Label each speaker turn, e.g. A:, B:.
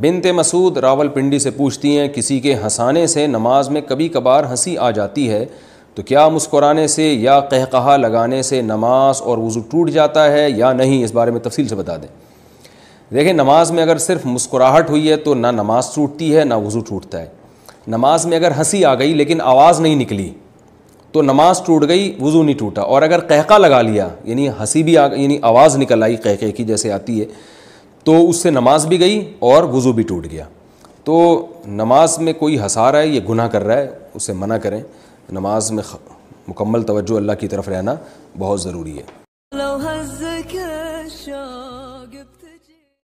A: बिनते मसूद रावल पिंडी से पूछती हैं किसी के हंसाने से नमाज में कभी कभार हंसी आ जाती है तो क्या मुस्कुराने से या कहकहा लगाने से नमाज और वज़ू टूट जाता है या नहीं इस बारे में तफसील से बता दें देखें नमाज में अगर सिर्फ मुस्कुराहट हुई है तो ना नमाज टूटती है ना वज़ू टूटता है नमाज में अगर हंसी आ गई लेकिन आवाज़ नहीं निकली तो नमाज टूट गई वज़ू नहीं टूटा और अगर कहका लगा लिया यानी हंसी भी आ यानी आवाज़ निकल आई कहके की जैसे आती है तो उससे नमाज भी गई और वज़ू भी टूट गया तो नमाज में कोई हंसा रहा है या गुनाह कर रहा है उससे मना करें नमाज में मुकम्मल तवज्जो अल्लाह की तरफ रहना बहुत
B: ज़रूरी है